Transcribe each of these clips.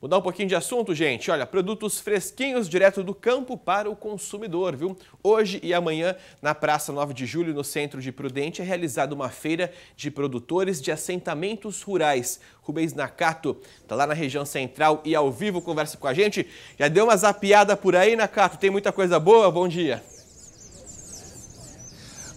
Mudar um pouquinho de assunto, gente. Olha, produtos fresquinhos direto do campo para o consumidor, viu? Hoje e amanhã, na Praça 9 de Julho, no centro de Prudente, é realizada uma feira de produtores de assentamentos rurais. Rubens Nakato está lá na região central e ao vivo conversa com a gente. Já deu uma zapiada por aí, Nakato? Tem muita coisa boa? Bom dia.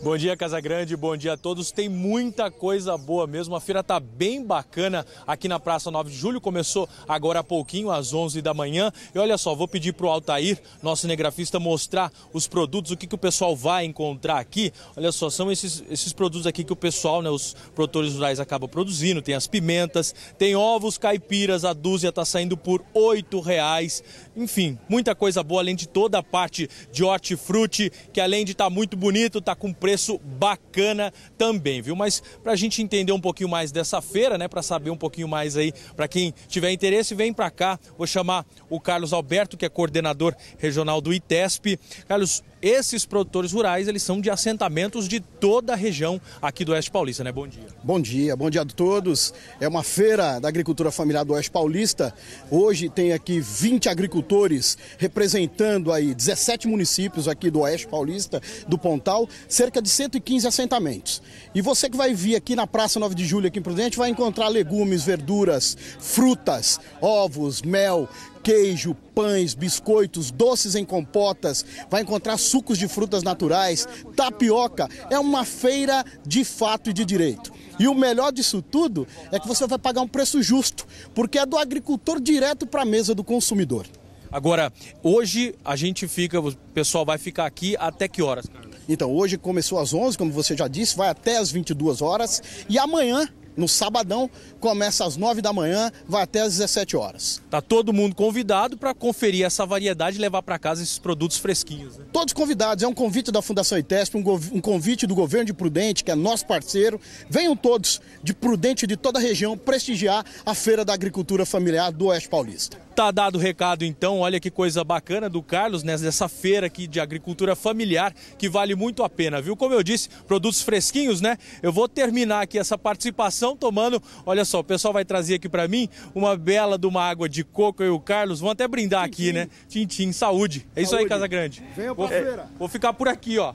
Bom dia, Casa Grande, bom dia a todos. Tem muita coisa boa mesmo. A feira está bem bacana aqui na Praça 9 de Julho. Começou agora há pouquinho, às 11 da manhã. E olha só, vou pedir para o Altair, nosso cinegrafista, mostrar os produtos, o que, que o pessoal vai encontrar aqui. Olha só, são esses, esses produtos aqui que o pessoal, né, os produtores rurais acabam produzindo. Tem as pimentas, tem ovos caipiras, a dúzia está saindo por R$ reais. Enfim, muita coisa boa, além de toda a parte de hortifruti, que além de estar tá muito bonito, está com preço preço bacana também, viu? Mas para a gente entender um pouquinho mais dessa feira, né, para saber um pouquinho mais aí, para quem tiver interesse, vem para cá. Vou chamar o Carlos Alberto, que é coordenador regional do ITESP. Carlos, esses produtores rurais, eles são de assentamentos de toda a região aqui do Oeste Paulista, né? Bom dia. Bom dia, bom dia a todos. É uma feira da agricultura familiar do Oeste Paulista. Hoje tem aqui 20 agricultores representando aí 17 municípios aqui do Oeste Paulista, do Pontal, cerca de 115 assentamentos. E você que vai vir aqui na Praça 9 de Julho, aqui em Prudente, vai encontrar legumes, verduras, frutas, ovos, mel, queijo, pães, biscoitos, doces em compotas, vai encontrar sucos de frutas naturais, tapioca. É uma feira de fato e de direito. E o melhor disso tudo é que você vai pagar um preço justo, porque é do agricultor direto para a mesa do consumidor. Agora, hoje a gente fica, o pessoal vai ficar aqui até que horas, Então, hoje começou às 11, como você já disse, vai até às 22 horas. E amanhã no sabadão, começa às 9 da manhã, vai até às 17 horas. Tá todo mundo convidado para conferir essa variedade e levar para casa esses produtos fresquinhos. Né? Todos convidados, é um convite da Fundação ITESP, um, convite do governo de Prudente, que é nosso parceiro. Venham todos de Prudente de toda a região prestigiar a Feira da Agricultura Familiar do Oeste Paulista. Tá dado o recado então, olha que coisa bacana do Carlos, né? Dessa feira aqui de agricultura familiar que vale muito a pena, viu? Como eu disse, produtos fresquinhos, né? Eu vou terminar aqui essa participação estão tomando. Olha só, o pessoal vai trazer aqui para mim uma bela de uma água de coco e o Carlos vão até brindar aqui, né? Tintim, saúde. É saúde. isso aí, Casa Grande. Venha pra vou, feira. Vou ficar por aqui, ó.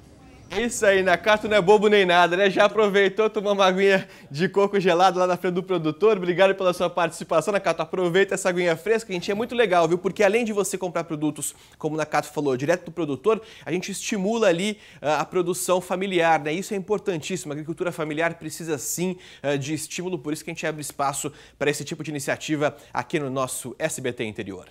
Isso aí, Nakato né? não é bobo nem nada, né? Já aproveitou, tomou uma aguinha de coco gelado lá na frente do produtor. Obrigado pela sua participação, Nakato. Né, Aproveita essa aguinha fresca, gente. É muito legal, viu? Porque além de você comprar produtos, como o Nakato falou, direto do produtor, a gente estimula ali ah, a produção familiar, né? Isso é importantíssimo. A agricultura familiar precisa sim ah, de estímulo, por isso que a gente abre espaço para esse tipo de iniciativa aqui no nosso SBT Interior.